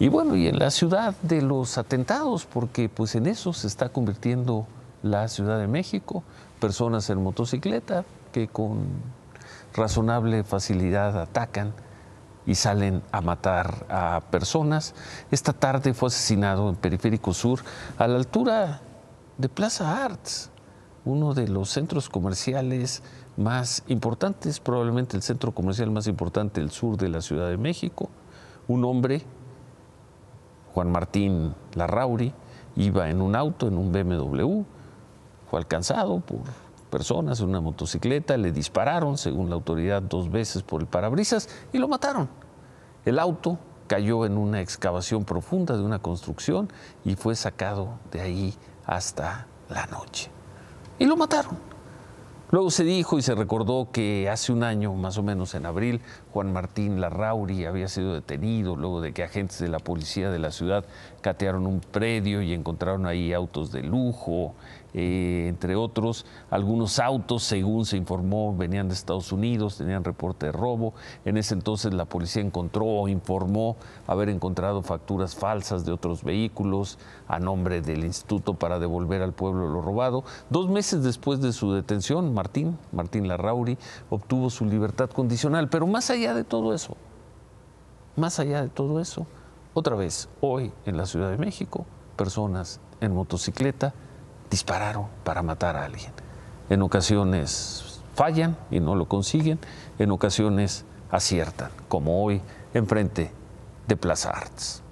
Y bueno, y en la ciudad de los atentados, porque pues en eso se está convirtiendo la Ciudad de México, personas en motocicleta que con razonable facilidad atacan y salen a matar a personas. Esta tarde fue asesinado en Periférico Sur a la altura de Plaza Arts, uno de los centros comerciales más importantes, probablemente el centro comercial más importante del sur de la Ciudad de México. Un hombre Juan Martín Larrauri iba en un auto, en un BMW, fue alcanzado por personas en una motocicleta, le dispararon, según la autoridad, dos veces por el parabrisas y lo mataron. El auto cayó en una excavación profunda de una construcción y fue sacado de ahí hasta la noche. Y lo mataron. Luego se dijo y se recordó que hace un año, más o menos en abril, Juan Martín Larrauri había sido detenido luego de que agentes de la policía de la ciudad catearon un predio y encontraron ahí autos de lujo, eh, entre otros. Algunos autos, según se informó, venían de Estados Unidos, tenían reporte de robo. En ese entonces la policía encontró o informó haber encontrado facturas falsas de otros vehículos a nombre del instituto para devolver al pueblo lo robado. Dos meses después de su detención, Martín, Martín Larrauri, obtuvo su libertad condicional. Pero más allá de todo eso, más allá de todo eso, otra vez, hoy en la Ciudad de México, personas en motocicleta dispararon para matar a alguien. En ocasiones fallan y no lo consiguen, en ocasiones aciertan, como hoy enfrente de Plaza Arts.